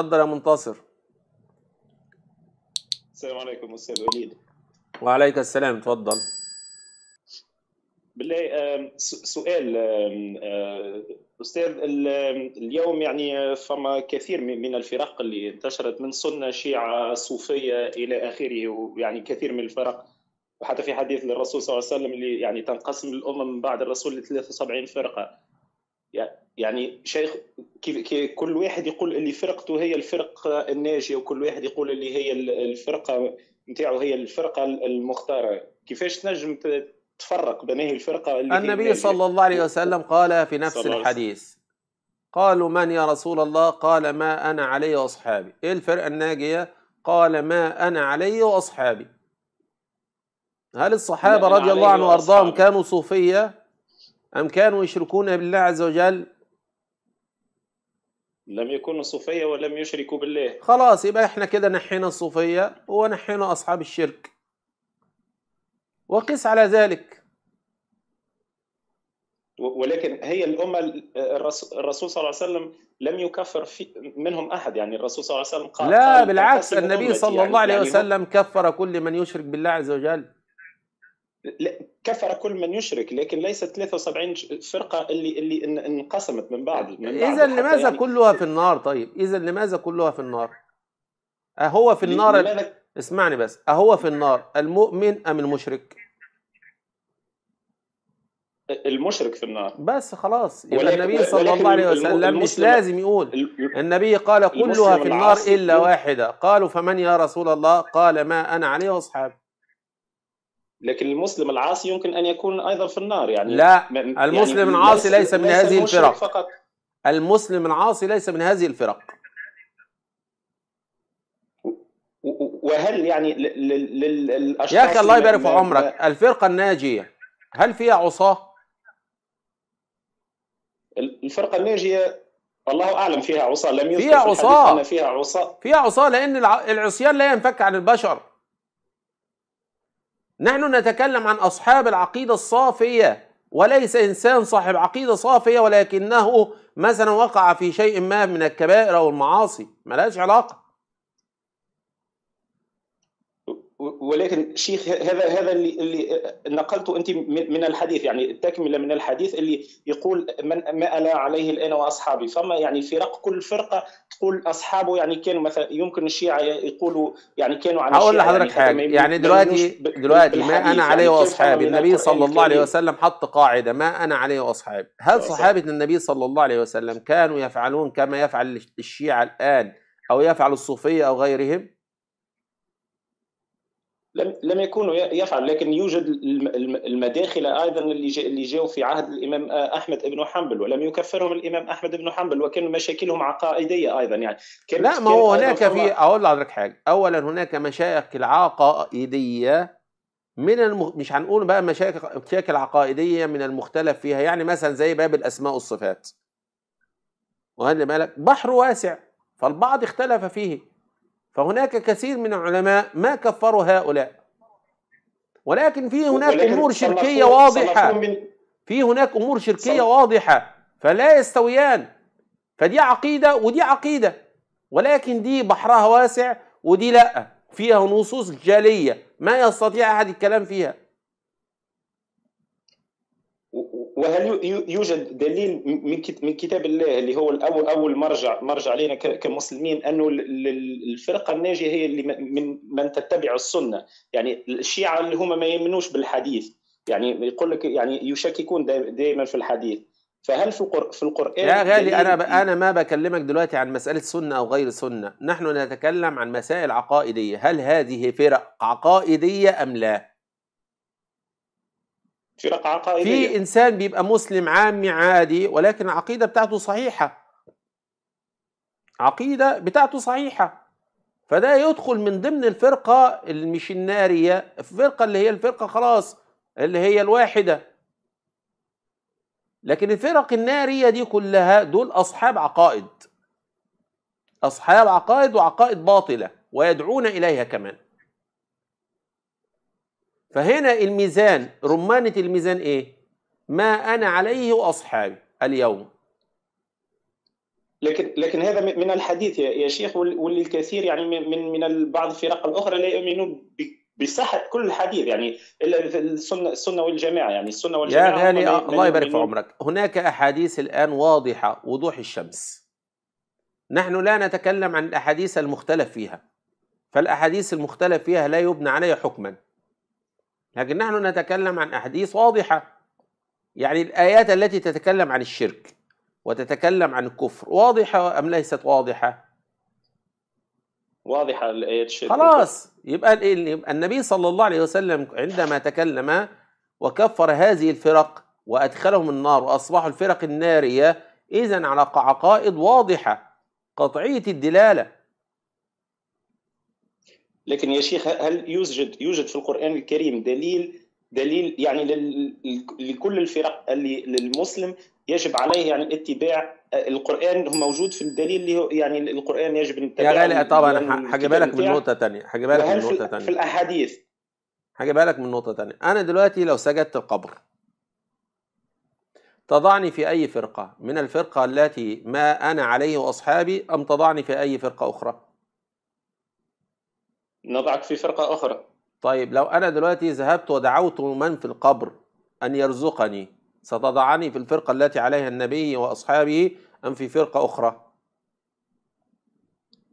اتفضل يا منتصر السلام عليكم استاذ وليد وعليك السلام اتفضل بالله سؤال آه، استاذ اليوم يعني فما كثير من الفرق اللي انتشرت من سنه شيعه صوفيه الى اخره ويعني كثير من الفرق وحتى في حديث للرسول صلى الله عليه وسلم اللي يعني تنقسم الامم بعد الرسول ل 73 فرقه يعني شيخ كيف كل واحد يقول اللي فرقته هي الفرقه الناجيه وكل واحد يقول اللي هي الفرقه نتاعو هي الفرقه المختاره كيفاش تنجم تفرق بين هي الفرقه اللي النبي هي صلى الله عليه وسلم قال في نفس الحديث قالوا من يا رسول الله قال ما انا عليه واصحابي ايه الفرقه الناجيه قال ما انا عليه واصحابي هل الصحابه رضي الله عنهم وارضاهم كانوا صوفيه ام كانوا يشركون بالله عز وجل لم يكونوا صوفية ولم يشركوا بالله خلاص يبقى احنا كده نحينا الصوفية ونحينا أصحاب الشرك وقس على ذلك ولكن هي الأمة الرسول صلى الله عليه وسلم لم يكفر في منهم أحد يعني الرسول صلى الله عليه وسلم قال لا بالعكس النبي صلى الله يعني عليه وسلم كفر كل من يشرك بالله عز وجل كفر كل من يشرك لكن ليست 73 فرقه اللي اللي انقسمت من بعض, من اذا لماذا يعني كلها في النار طيب اذا لماذا كلها في النار اهو في النار اسمعني بس اهو في النار المؤمن ام المشرك المشرك في النار بس خلاص يبقى النبي صلى الله عليه وسلم مش لازم يقول النبي قال كلها في النار الا واحده قالوا فمن يا رسول الله قال ما انا عليه واصحابي لكن المسلم العاصي يمكن ان يكون ايضا في النار يعني لا يعني المسلم يعني العاصي ليس من هذه الفرق فقط. المسلم العاصي ليس من هذه الفرق وهل يعني للاشخاص يا اخي الله يبارك في عمرك الفرقه الناجيه هل فيها عصاه؟ الفرقه الناجيه الله اعلم فيها عصاه لم يذكر فيها عصاه فيها عصاه فيها عصاه لان العصيان لا ينفك عن البشر نحن نتكلم عن أصحاب العقيدة الصافية وليس إنسان صاحب عقيدة صافية ولكنه مثلا وقع في شيء ما من الكبائر أو المعاصي ملهاش علاقة ولكن شيخ هذا هذا اللي, اللي نقلته انت من الحديث يعني التكمله من الحديث اللي يقول من ما انا عليه الان واصحابي فما يعني فرق كل فرقه تقول اصحابه يعني كانوا مثلا يمكن الشيعه يقولوا يعني كانوا على اقول لحضرتك يعني حاجه يعني دلوقتي دلوقتي ما انا عليه يعني واصحابي النبي صلى الله عليه وسلم حط قاعده ما انا عليه واصحابي هل صحابه النبي صلى الله عليه وسلم كانوا يفعلون كما يفعل الشيعه الان او يفعل الصوفيه او غيرهم لم لم يكونوا يفعل لكن يوجد المداخله ايضا اللي اللي جاوا في عهد الامام آه، احمد بن حنبل ولم يكفرهم الامام احمد بن حنبل وكان مشاكلهم عقائديه ايضا يعني كان لا ما هو هناك في اقول لحضرتك حاجه اولا هناك مشاكل عقائديه من الم... مش هنقول بقى مشاكل مشاكل عقائديه من المختلف فيها يعني مثلا زي باب الاسماء والصفات وهل بحر واسع فالبعض اختلف فيه فهناك كثير من العلماء ما كفروا هؤلاء ولكن في هناك امور شركيه واضحه في هناك امور شركيه واضحه فلا يستويان فدي عقيده ودي عقيده ولكن دي بحرها واسع ودي لا فيها نصوص جاليه ما يستطيع احد الكلام فيها وهل يوجد دليل من كتاب الله اللي هو الاول اول مرجع مرجع علينا كمسلمين انه الفرقه الناجيه هي اللي من من تتبع السنه يعني الشيعه اللي هم ما يؤمنوش بالحديث يعني يقول لك يعني يشككون دائما في الحديث فهل في, في القران يا غالي انا انا ما بكلمك دلوقتي عن مساله سنه او غير سنه نحن نتكلم عن مسائل عقائديه هل هذه فرق عقائديه ام لا فرق عقائدية في إنسان بيبقى مسلم عامي عادي ولكن العقيدة بتاعته صحيحة عقيدة بتاعته صحيحة فده يدخل من ضمن الفرقة المشنارية الفرقة اللي هي الفرقة خلاص اللي هي الواحدة لكن الفرق النارية دي كلها دول أصحاب عقائد أصحاب عقائد وعقائد باطلة ويدعون إليها كمان فهنا الميزان رمانة الميزان إيه؟ ما أنا عليه وأصحابي اليوم لكن لكن هذا من الحديث يا شيخ واللي الكثير يعني من من بعض الفرق الاخرى لا يؤمنون بصحه كل الحديث يعني السنه السنه والجماعه يعني السنه والجماعه يا غالي آه، الله يبارك في عمرك هناك احاديث الان واضحه وضوح الشمس نحن لا نتكلم عن الاحاديث المختلف فيها فالاحاديث المختلف فيها لا يبنى عليها حكما لكن نحن نتكلم عن أحاديث واضحة يعني الآيات التي تتكلم عن الشرك وتتكلم عن الكفر واضحة أم ليست واضحة؟ واضحة الآيات الشرك خلاص يبقى النبي صلى الله عليه وسلم عندما تكلم وكفر هذه الفرق وأدخلهم النار وأصبحوا الفرق النارية إذا على عقائد واضحة قطعية الدلالة لكن يا شيخ هل يوجد يوجد في القرآن الكريم دليل دليل يعني لكل الفرق اللي للمسلم يجب عليه يعني اتباع آه، القرآن هو موجود في الدليل اللي يعني القرآن يجب ان يا غالي يعني يعني طبعا حاجه بالك من نقطة ثانيه حاجه بالك من نقطة ثانيه في الأحاديث حاجه بالك من نقطة ثانيه أنا دلوقتي لو سجدت القبر تضعني في أي فرقة من الفرقة التي ما أنا عليه وأصحابي أم تضعني في أي فرقة أخرى؟ نضعك في فرقة أخرى طيب لو أنا دلوقتي ذهبت ودعوت من في القبر أن يرزقني ستضعني في الفرقة التي عليها النبي وأصحابه أم في فرقة أخرى؟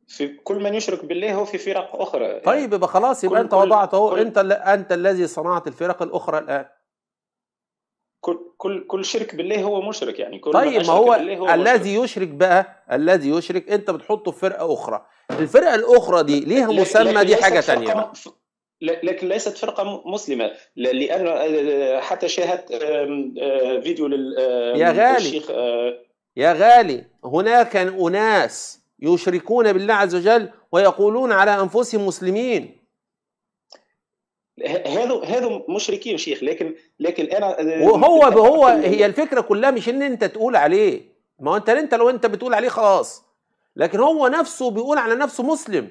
في كل من يشرك بالله هو في فرق أخرى طيب يبقى خلاص يبقى أنت وضعته أنت أنت الذي صنعت الفرق الأخرى الآن كل كل شرك بالله هو مشرك يعني كل طيب ما هو, هو الذي يشرك بقى الذي يشرك انت بتحطه في فرقه اخرى الفرقه الاخرى دي ليها مسمى دي حاجه ثانيه لكن ليست فرقة مسلمة لأن آه، حتى شاهدت آه، فيديو لل يا غالي آه، يا غالي هناك أناس يشركون بالله عز وجل ويقولون على أنفسهم مسلمين هذو هذو مشركين شيخ لكن لكن انا آه، وهو هو هي الفكره كلها مش ان انت تقول عليه ما هو انت انت لو انت بتقول عليه خلاص لكن هو نفسه بيقول على نفسه مسلم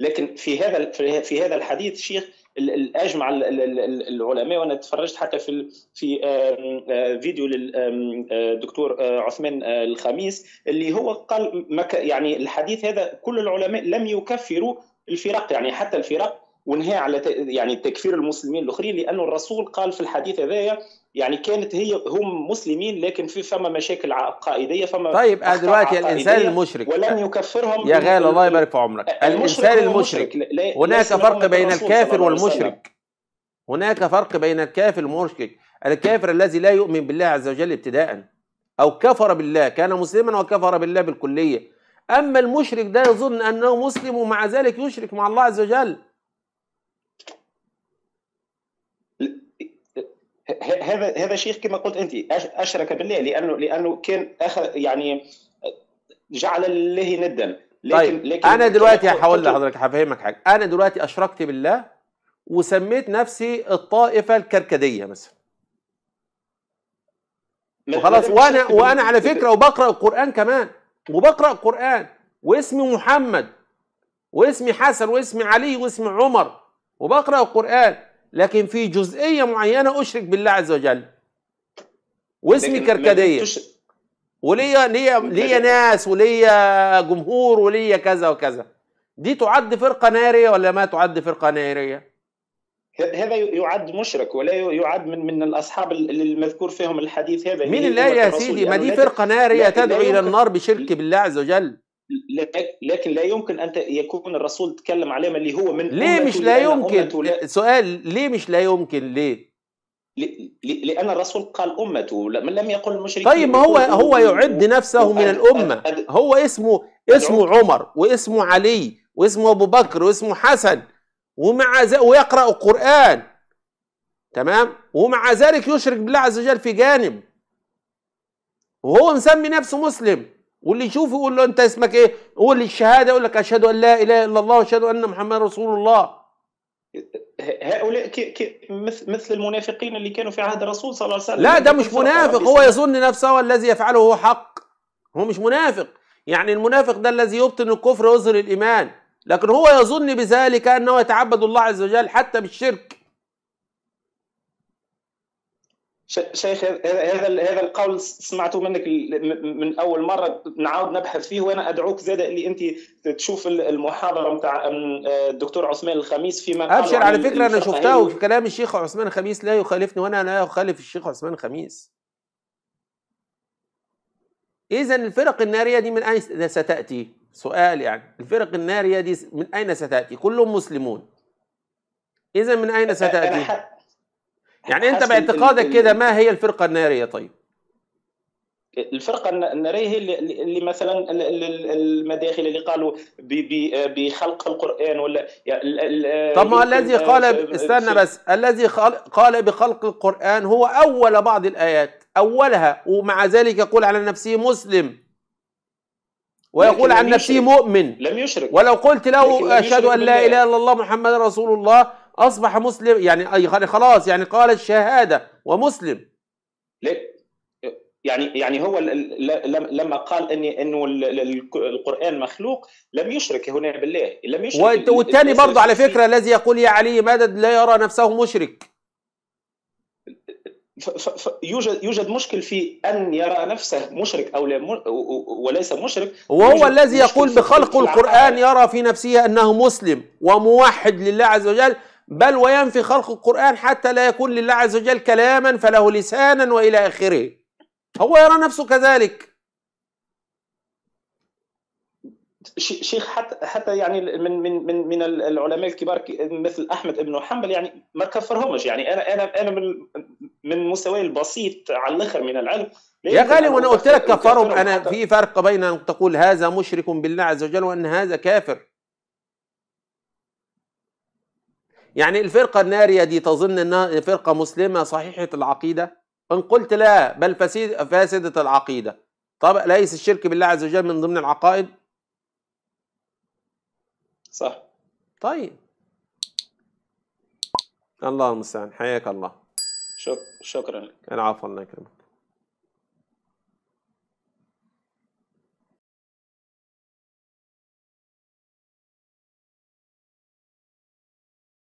لكن في هذا في هذا الحديث شيخ اجمع العلماء وانا تفرجت حتى في في آه، فيديو للدكتور آه، عثمان الخميس اللي هو قال يعني الحديث هذا كل العلماء لم يكفروا الفرق يعني حتى الفرق ونهى على يعني تكفير المسلمين الاخرين لانه الرسول قال في الحديث هذايا يعني كانت هي هم مسلمين لكن في فما مشاكل عقائديه فما طيب آه، دلوقتي الانسان المشرك ولن يكفرهم يا غالي الله يبارك في عمرك الانسان المشرك, المشرك. هناك فرق بين الكافر والمشرك هناك فرق بين الكافر والمشرك الكافر الذي لا يؤمن بالله عز وجل ابتداء او كفر بالله كان مسلما وكفر بالله بالكليه اما المشرك ده يظن انه مسلم ومع ذلك يشرك مع الله عز وجل هذا هذا شيخ كما قلت انت اشرك بالله لانه لانه كان اخذ يعني جعل الله ندا لكن طيب. لكن انا دلوقتي هقول لحضرتك هفهمك حاجه انا دلوقتي اشركت بالله وسميت نفسي الطائفه الكركديه مثلا وخلاص وانا وانا على فكره وبقرا القران كمان وبقرا القران واسمي محمد واسمي حسن واسمي علي واسمي عمر وبقرا القران لكن في جزئيه معينه اشرك بالله عز وجل واسمي كركديه وليا ليا ليا ناس وليا جمهور وليا كذا وكذا دي تعد فرقه ناريه ولا ما تعد فرقه ناريه؟ هذا يعد مشرك ولا يعد من من الاصحاب المذكور فيهم الحديث هذا مين الله يا سيدي ما يعني دي فرقه ناريه تدعو الى النار بشرك بالله عز وجل لكن لا يمكن ان يكون الرسول تكلم عليهم اللي هو من ليه مش لا يمكن سؤال ليه مش لا يمكن ليه لان الرسول قال امته من لم يقل المشركين طيب ما هو هو يعد نفسه من الامه هو اسمه اسمه عمر واسمه علي واسمه ابو بكر واسمه حسن ومع ويقرا القران تمام ومع ذلك يشرك بالله عز وجل في جانب وهو مسمي نفسه مسلم واللي يشوفه يقول له انت اسمك ايه قول الشهاده يقول لك اشهد ان لا اله الا الله واشهد ان محمد رسول الله هؤلاء كي كي مثل المنافقين اللي كانوا في عهد الرسول صلى الله عليه وسلم لا ده مش منافق هو يظن نفسه الذي يفعله هو حق هو مش منافق يعني المنافق ده الذي يبطن الكفر ويظهر الايمان لكن هو يظن بذلك انه يتعبد الله عز وجل حتى بالشرك شيخ هذا هذا القول سمعته منك من اول مره نعاود نبحث فيه وانا ادعوك زاد اللي انت تشوف المحاضره نتاع آه، الدكتور عثمان الخميس فيما ابشر على فكره انا شفتها كلام الشيخ عثمان الخميس لا يخالفني وانا لا اخالف الشيخ عثمان الخميس اذا الفرق الناريه دي من اين ستاتي سؤال يعني الفرق الناريه دي من اين ستاتي كلهم مسلمون اذا من اين ستاتي يعني انت باعتقادك كده ما هي الفرقه الناريه طيب الفرقه الناريه هي اللي مثلا المداخل اللي قالوا بخلق القران ولا طب ما الذي قال استنى بس الذي قال بخلق القران هو اول بعض الايات اولها ومع ذلك يقول على نفسه مسلم ويقول عن نفسه مؤمن لم يشرك ولو قلت له اشهد ان لا اله الا الله محمد رسول الله اصبح مسلم يعني, يعني خلاص يعني قال الشهاده ومسلم ليه يعني يعني هو لما قال اني انه القران مخلوق لم يشرك هنا بالله لم يشرك والثاني برضه على فكره الذي يقول يا علي مدد لا يرى نفسه مشرك يوجد يوجد مشكل في ان يرى نفسه مشرك او وليس مشرك وهو الذي يقول بخلق القران يرى في نفسه انه مسلم وموحد لله عز وجل بل وينفي خلق القرآن حتى لا يكون لله عز وجل كلاما فله لسانا وإلى آخره هو يرى نفسه كذلك شيخ حتى حتى يعني من من من من العلماء الكبار مثل احمد بن حنبل يعني ما كفرهمش يعني انا انا انا من من مستواي البسيط على الاخر من العلم يا غالي وانا قلت لك كفرهم انا في فرق بين ان تقول هذا مشرك بالله عز وجل وان هذا كافر يعني الفرقة النارية دي تظن أنها فرقة مسلمة صحيحة العقيدة إن قلت لا بل فسيد فاسدة العقيدة طب ليس الشرك بالله عز وجل من ضمن العقائد صح طيب الله المستعان حياك الله شك... شكرا لك العفو الله يكرمك